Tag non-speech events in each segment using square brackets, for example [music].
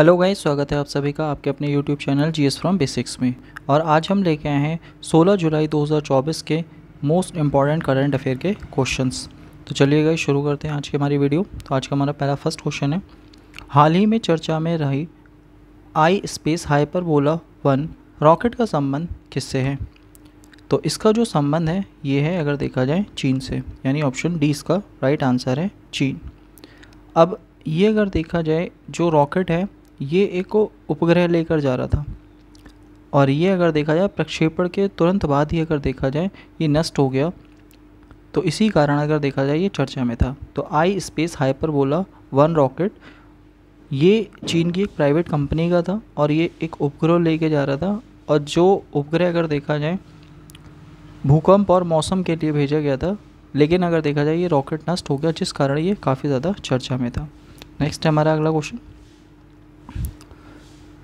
hello guys स्वागत है आप सभी का आपके अपने YouTube channel G S from basics में और आज हम लेके आए हैं 16 जुलाई 2024 के मोस्ट इम्पॉर्टेंट करंट अफेयर के क्वेश्चंस तो चलिए गाइस शुरू करते हैं आज की हमारी वीडियो तो आज का हमारा पहला फर्स्ट क्वेश्चन है हाल ही में चर्चा में रही iSpace hyperbola one rocket का संबंध किससे है तो इसका जो संबंध है ये है अगर देखा जाए चीन से यानी ऑप्शन डी इसका राइट आंसर है चीन अब ये अगर देखा जाए जो रॉकेट है ये एक उपग्रह लेकर जा रहा था और ये अगर देखा जाए प्रक्षेपण के तुरंत बाद ही अगर देखा जाए ये नष्ट हो गया तो इसी कारण अगर देखा जाए ये चर्चा में था तो आई स्पेस बोला वन रॉकेट ये चीन की एक प्राइवेट कंपनी का था और ये एक उपग्रह लेके जा रहा था और जो उपग्रह अगर देखा जाए भूकंप और मौसम के लिए भेजा गया था लेकिन अगर देखा जाए ये रॉकेट नष्ट हो गया जिस कारण ये काफ़ी ज़्यादा चर्चा में था नेक्स्ट है हमारा अगला क्वेश्चन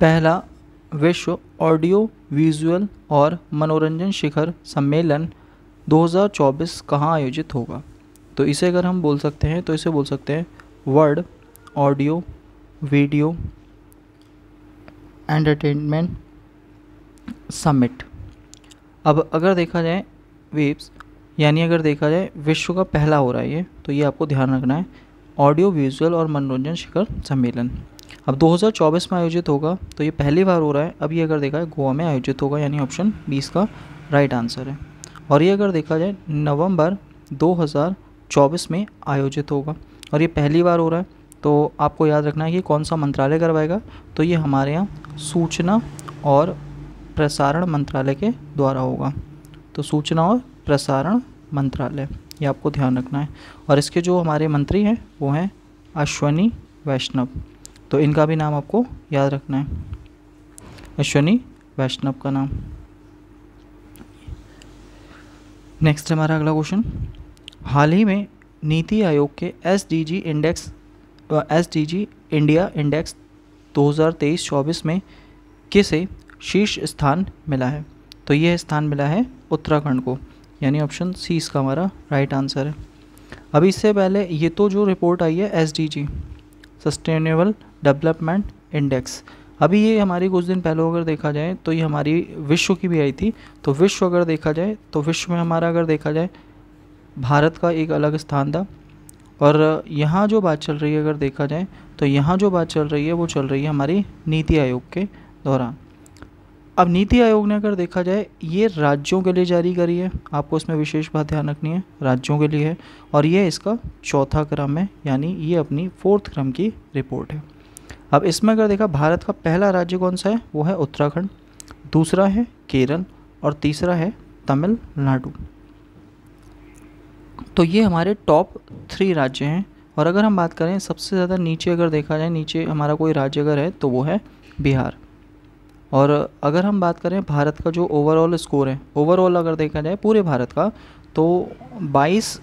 पहला विश्व ऑडियो विजुअल और मनोरंजन शिखर सम्मेलन 2024 कहाँ आयोजित होगा तो इसे अगर हम बोल सकते हैं तो इसे बोल सकते हैं world audio video entertainment summit अब अगर देखा जाए वेब्स यानी अगर देखा जाए विश्व का पहला हो रहा है ये तो ये आपको ध्यान रखना है ऑडियो विजुअल और मनोरंजन शिखर सम्मेलन अब 2024 में आयोजित होगा तो ये पहली बार हो रहा है अब ये अगर देखा है गोवा में आयोजित होगा यानी ऑप्शन बी इसका राइट आंसर है और ये अगर देखा जाए नवंबर 2024 में आयोजित होगा और ये पहली बार हो रहा है तो आपको याद रखना है कि कौन सा मंत्रालय करवाएगा तो ये हमारे यहाँ सूचना और प्रसारण मंत्रालय के द्वारा होगा तो सूचना और प्रसारण मंत्रालय ये आपको ध्यान रखना है और इसके जो हमारे मंत्री हैं वो हैं अश्वनी वैष्णव तो इनका भी नाम आपको याद रखना है अश्वनी वैष्णव का नाम नेक्स्ट हमारा अगला क्वेश्चन हाल ही में नीति आयोग के S index S India index 2023-24 में किसे शीर्ष स्थान मिला है तो यह स्थान मिला है उत्तराखंड को यानी ऑप्शन सी इसका हमारा राइट आंसर है अभी इससे पहले ये तो जो रिपोर्ट आई है एस सस्टेनेबल डेवलपमेंट इंडेक्स अभी ये हमारी कुछ दिन पहले अगर देखा जाए तो ये हमारी विश्व की भी आई थी तो विश्व अगर देखा जाए तो विश्व में हमारा अगर देखा जाए भारत का एक अलग स्थान था और यहाँ जो बात चल रही है अगर देखा जाए तो यहाँ जो बात चल रही है वो चल रही है हमारी नीति आयोग के दौरान अब नीति आयोग ने अगर देखा जाए ये राज्यों के लिए जारी करी है आपको इसमें विशेष बात ध्यान रखनी है राज्यों के लिए है और ये इसका चौथा क्रम है यानी ये अपनी फोर्थ क्रम की रिपोर्ट है अब इसमें अगर देखा भारत का पहला राज्य कौन सा है वो है उत्तराखंड दूसरा है केरल और तीसरा है तमिलनाडु तो ये हमारे टॉप थ्री राज्य हैं और अगर हम बात करें सबसे ज़्यादा नीचे अगर देखा जाए नीचे हमारा कोई राज्य अगर है तो वो है बिहार और अगर हम बात करें भारत का जो ओवरऑल स्कोर है ओवरऑल अगर देखा जाए पूरे भारत का तो 22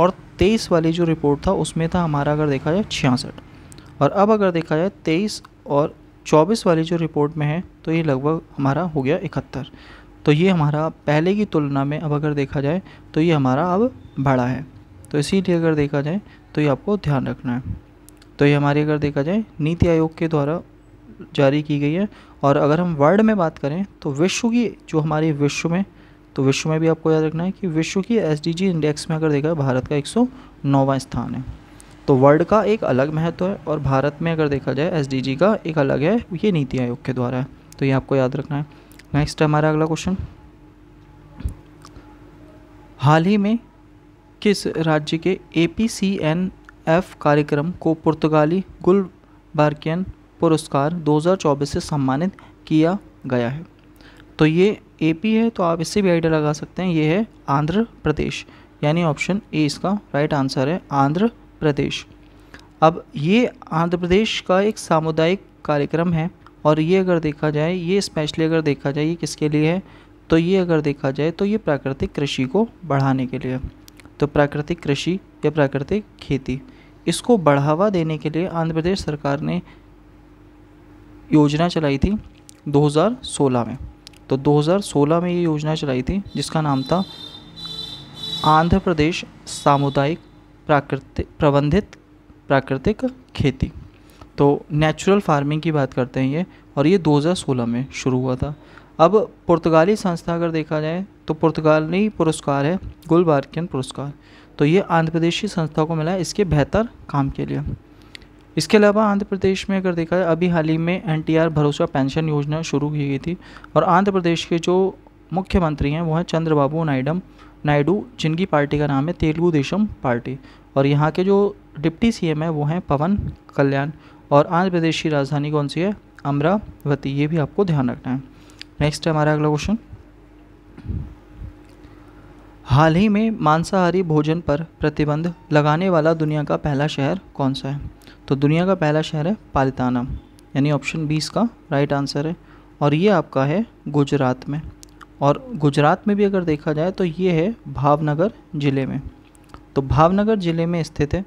और 23 वाली जो रिपोर्ट था उसमें था हमारा अगर देखा जाए छियासठ और अब अगर देखा जाए तेईस और चौबीस वाली जो रिपोर्ट में है तो ये लगभग हमारा हो गया इकहत्तर तो ये हमारा पहले की तुलना में अब अगर देखा जाए तो ये हमारा अब बढ़ा है तो इसीलिए अगर देखा जाए तो ये आपको ध्यान रखना है तो ये हमारी अगर देखा जाए नीति आयोग के द्वारा जारी की गई है और अगर हम वर्ल्ड में बात करें तो विश्व की जो हमारी विश्व में तो विश्व में भी आपको याद रखना है कि विश्व की एस इंडेक्स में अगर देखा भारत का एक सौ स्थान है तो वर्ल्ड का एक अलग महत्व है और भारत में अगर देखा जाए एस का एक अलग है ये नीति आयोग के द्वारा है तो ये आपको याद रखना है नेक्स्ट हमारा अगला क्वेश्चन हाल ही में किस राज्य के A P C N F कार्यक्रम को पुर्तगाली गुल बार्कियन पुरस्कार 2024 से सम्मानित किया गया है तो ये ए पी है तो आप इससे भी आइडिया लगा सकते हैं ये है आंध्र प्रदेश यानी ऑप्शन ए इसका राइट आंसर है आंध्र प्रदेश अब ये आंध्र प्रदेश का एक सामुदायिक कार्यक्रम है और ये अगर देखा जाए ये स्पेशली अगर देखा जाए ये किसके लिए है तो ये अगर देखा जाए तो ये प्राकृतिक कृषि को बढ़ाने के लिए तो प्राकृतिक कृषि या प्राकृतिक खेती इसको बढ़ावा देने के लिए आंध्र प्रदेश सरकार ने योजना चलाई थी 2016 में तो 2016 में ये योजना चलाई थी जिसका नाम था आंध्र प्रदेश सामुदायिक प्राकृतिक प्रबंधित प्राकृतिक खेती तो नेचुरल फार्मिंग की बात करते हैं ये और ये 2016 में शुरू हुआ था अब पुर्तगाली संस्था अगर देखा जाए तो पुर्तगाली पुरस्कार है गुलबार्कियन पुरस्कार तो ये आंध्र प्रदेश की संस्था को मिला है इसके बेहतर काम के लिए इसके अलावा आंध्र प्रदेश में अगर देखा जाए अभी हाल ही में एन भरोसा पेंशन योजना शुरू की गई थी और आंध्र प्रदेश के जो मुख्यमंत्री हैं वो हैं चंद्रबाबू नायडम नायडू जिनकी पार्टी का नाम है तेलुगु देशम पार्टी और यहाँ के जो डिप्टी सीएम है वो हैं पवन कल्याण और आंध्र प्रदेश की राजधानी कौन सी है अमरावती ये भी आपको ध्यान रखना है नेक्स्ट है हमारा अगला क्वेश्चन हाल ही में मांसाहारी भोजन पर प्रतिबंध लगाने वाला दुनिया का पहला शहर कौन सा है तो दुनिया का पहला शहर है पालिताना यानी ऑप्शन बीस का राइट आंसर है और ये आपका है गुजरात में और गुजरात में भी अगर देखा जाए तो ये है भावनगर ज़िले में तो भावनगर ज़िले में स्थित है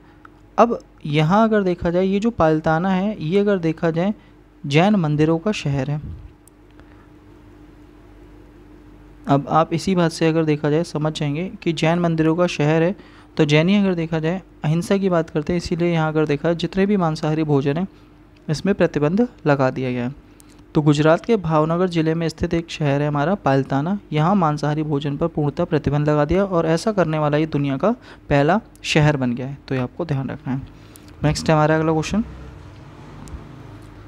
अब यहाँ अगर देखा जाए ये जो पालताना है ये अगर देखा जाए जैन मंदिरों का शहर है अब आप इसी बात से अगर देखा जाए समझ जाएंगे कि जैन मंदिरों का शहर है तो जैनी अगर देखा जाए अहिंसा की बात करते हैं इसीलिए यहाँ अगर देखा जितने भी मांसाहारी भोजन हैं इसमें प्रतिबंध लगा दिया गया है तो गुजरात के भावनगर ज़िले में स्थित एक शहर है हमारा पालताना यहाँ मांसाहारी भोजन पर पूर्णतः प्रतिबंध लगा दिया और ऐसा करने वाला ये दुनिया का पहला शहर बन गया है तो ये आपको ध्यान रखना है नेक्स्ट है हमारा अगला क्वेश्चन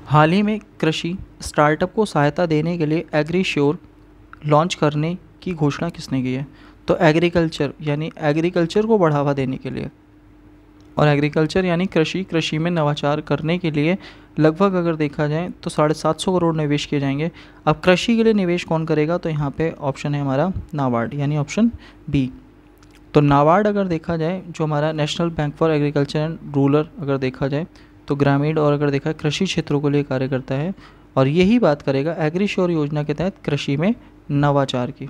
हाल ही में कृषि स्टार्टअप को सहायता देने के लिए एग्री श्योर लॉन्च करने की घोषणा किसने की है तो एग्रीकल्चर यानी एग्रीकल्चर को बढ़ावा देने के लिए और एग्रीकल्चर यानी कृषि कृषि में नवाचार करने के लिए लगभग अगर देखा जाए तो साढ़े सात सौ करोड़ निवेश किए जाएंगे अब कृषि के लिए निवेश कौन करेगा तो यहाँ पे ऑप्शन है हमारा नाबार्ड यानी ऑप्शन बी तो नाबार्ड अगर देखा जाए जो हमारा national bank for agriculture and rural अगर देखा जाए तो ग्रामीण और अगर देखा कृषि क्षेत्रों के लिए कार्य करता है और यही बात करेगा एग्रीश्योर योजना के तहत कृषि में नवाचार की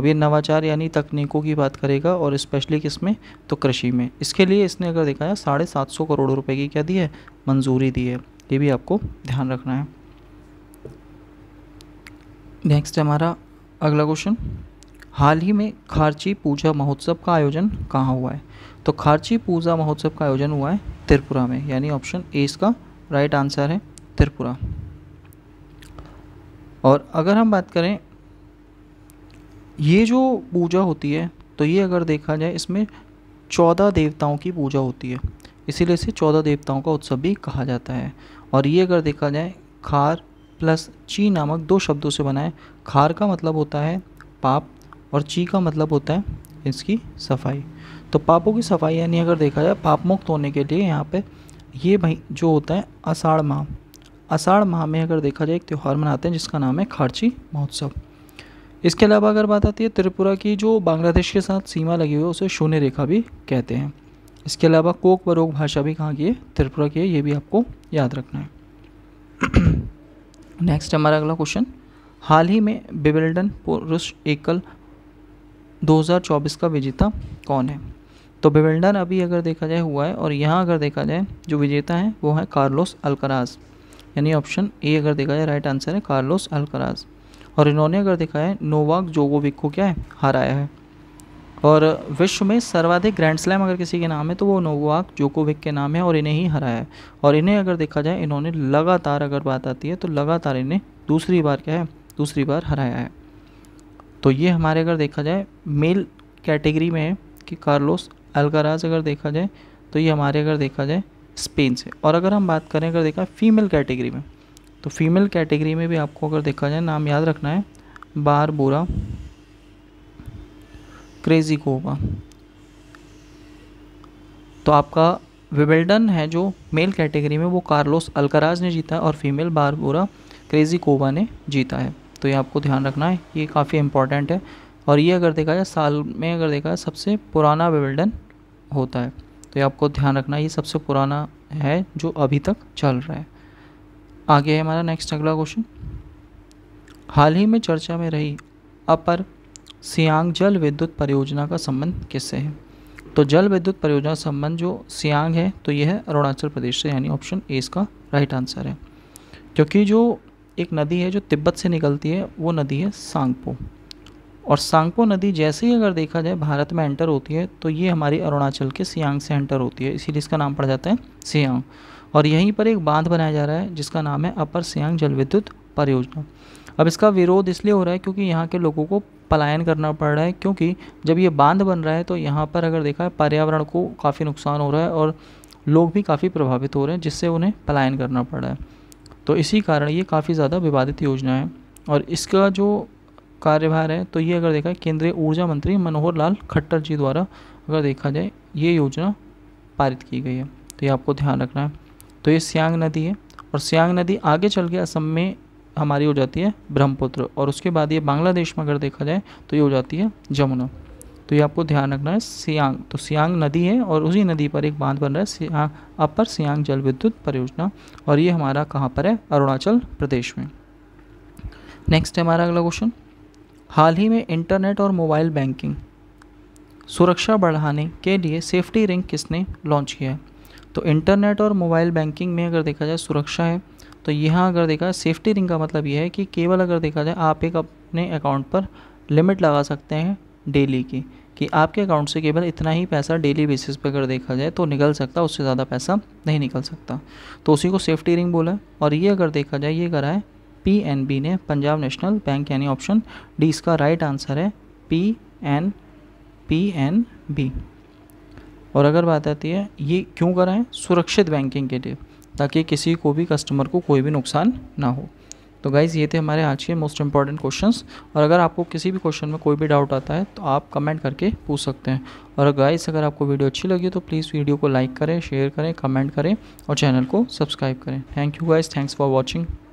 अब ये नवाचार यानी तकनीकों की बात करेगा और स्पेशली किस में तो कृषि में इसके लिए इसने अगर देखा है साढ़े सात सौ करोड़ रुपए की क्या दी है मंजूरी दी है ये भी आपको ध्यान रखना है नेक्स्ट हमारा अगला क्वेश्चन हाल ही में खारची पूजा महोत्सव का आयोजन कहाँ हुआ है तो खारची पूजा महोत्सव का आयोजन हुआ है त्रिपुरा में यानी ऑप्शन ए इसका राइट आंसर है त्रिपुरा और अगर हम बात करें ये जो पूजा होती है तो ये अगर देखा जाए इसमें चौदह देवताओं की पूजा होती है इसीलिए इसे चौदह देवताओं का उत्सव भी कहा जाता है और ये अगर देखा जाए खार प्लस ची नामक दो शब्दों से बना है खार का मतलब होता है पाप और ची का मतलब होता है इसकी सफाई तो पापों की सफाई यानी अगर देखा जाए पाप मुक्त होने के लिए यहाँ पे ये भाई जो होता है आषाढ़ माह आषाढ़ माह में अगर देखा जाए एक त्यौहार मनाते हैं जिसका नाम है खारची महोत्सव इसके अलावा अगर बात आती है त्रिपुरा की जो बांग्लादेश के साथ सीमा लगी हुई है उसे शून्य रेखा भी कहते हैं इसके अलावा कोक बरोक भाषा भी कहाँ की है त्रिपुरा की है ये भी आपको याद रखना है नेक्स्ट [clears throat] हमारा अगला क्वेश्चन हाल ही में बिबल्डन पुरुष एकल 2024 का विजेता कौन है तो बिबल्डन अभी अगर देखा जाए हुआ है और यहाँ अगर देखा जाए जो विजेता है वो है कार्लोस अल्कराज यानी ऑप्शन ए अगर देखा जाए राइट आंसर है कार्लोस अल्कराज और इन्होंने अगर देखा है नोवाक जोगोविक को क्या है हराया है और विश्व में सर्वाधिक ग्रैंड स्लैम अगर किसी के नाम है तो वो नोवाक जोकोविक के नाम है और इन्हें ही हराया है और इन्हें अगर देखा जाए इन्होंने लगातार अगर बात आती है तो लगातार इन्हें दूसरी बार क्या है दूसरी बार हराया है तो ये हमारे अगर देखा जाए मेल कैटेगरी में है कि कार्लोस अलगराज अगर देखा जाए तो ये हमारे अगर देखा जाए स्पेन से और अगर हम बात करें अगर देखा फीमेल कैटेगरी में तो फीमेल कैटेगरी में भी आपको अगर देखा जाए नाम याद रखना है बार बोरा क्रेजी कोबा तो आपका विबेल्डन है जो मेल कैटेगरी में वो कार्लोस अलकराज ने जीता है और फीमेल बारबोरा क्रेजी कोबा ने जीता है तो ये आपको ध्यान रखना है ये काफ़ी इम्पॉर्टेंट है और ये अगर देखा जाए साल में अगर देखा जाए सबसे पुराना विबेल्डन होता है तो ये आपको ध्यान रखना है ये सबसे पुराना है जो अभी तक चल रहा है आगे है हमारा नेक्स्ट अगला क्वेश्चन हाल ही में चर्चा में रही अपर सियांग जल विद्युत परियोजना का संबंध किससे है तो जल विद्युत परियोजना संबंध जो सियांग है तो यह है अरुणाचल प्रदेश से यानी ऑप्शन ए इसका राइट आंसर है क्योंकि जो एक नदी है जो तिब्बत से निकलती है वो नदी है सांगपो और सांगपो नदी जैसे ही अगर देखा जाए भारत में एंटर होती है तो ये हमारी अरुणाचल के सियांग से एंटर होती है इसीलिए इसका नाम पड़ जाता है सियांग और यहीं पर एक बांध बनाया जा रहा है जिसका नाम है अपर सियांग जल विद्युत परियोजना अब इसका विरोध इसलिए हो रहा है क्योंकि यहाँ के लोगों को पलायन करना पड़ रहा है क्योंकि जब ये बांध बन रहा है तो यहाँ पर अगर देखा है पर्यावरण को काफ़ी नुकसान हो रहा है और लोग भी काफ़ी प्रभावित हो रहे हैं जिससे उन्हें पलायन करना पड़ रहा है तो इसी कारण ये काफ़ी ज़्यादा विवादित योजना है और इसका जो कार्यभार है तो ये अगर देखा है केंद्रीय ऊर्जा मंत्री मनोहर लाल खट्टर जी द्वारा अगर देखा जाए ये योजना पारित की गई है तो ये आपको ध्यान रखना है तो ये सियांग नदी है और सियांग नदी आगे चल के असम में हमारी हो जाती है ब्रह्मपुत्र और उसके बाद ये बांग्लादेश में अगर देखा जाए तो ये हो जाती है जमुना तो ये आपको ध्यान रखना है सियांग तो सियांग नदी है और उसी नदी पर एक बांध बन रहा है सियांग अपर सियांग जल विद्युत परियोजना और ये हमारा कहाँ पर है अरुणाचल प्रदेश में नेक्स्ट है हमारा अगला क्वेश्चन हाल ही में इंटरनेट और मोबाइल बैंकिंग सुरक्षा बढ़ाने के लिए सेफ्टी रिंग किसने लॉन्च किया है तो इंटरनेट और मोबाइल बैंकिंग में अगर देखा जाए सुरक्षा है तो यहाँ अगर देखा जाए सेफ्टी रिंग का मतलब ये है कि केवल अगर देखा जाए आप एक अपने अकाउंट पर लिमिट लगा सकते हैं डेली की कि आपके अकाउंट से केवल इतना ही पैसा डेली बेसिस पर अगर देखा जाए तो निकल सकता उससे ज़्यादा पैसा नहीं निकल सकता तो उसी को सेफ्टी रिंग बोला और ये अगर देखा जाए ये करा है पी ने पंजाब नेशनल बैंक यानी ऑप्शन डी इसका राइट आंसर है P N P N B और अगर बात आती है ये क्यों कराएं सुरक्षित बैंकिंग के लिए ताकि किसी को भी कस्टमर को कोई भी नुकसान ना हो तो गाइज़ ये थे हमारे आज के मोस्ट इंपॉर्टेंट क्वेश्चंस और अगर आपको किसी भी क्वेश्चन में कोई भी डाउट आता है तो आप कमेंट करके पूछ सकते हैं और गाइज़ अगर आपको वीडियो अच्छी लगी तो प्लीज़ वीडियो को लाइक करें शेयर करें कमेंट करें और चैनल को सब्सक्राइब करें thank you guys thanks for watching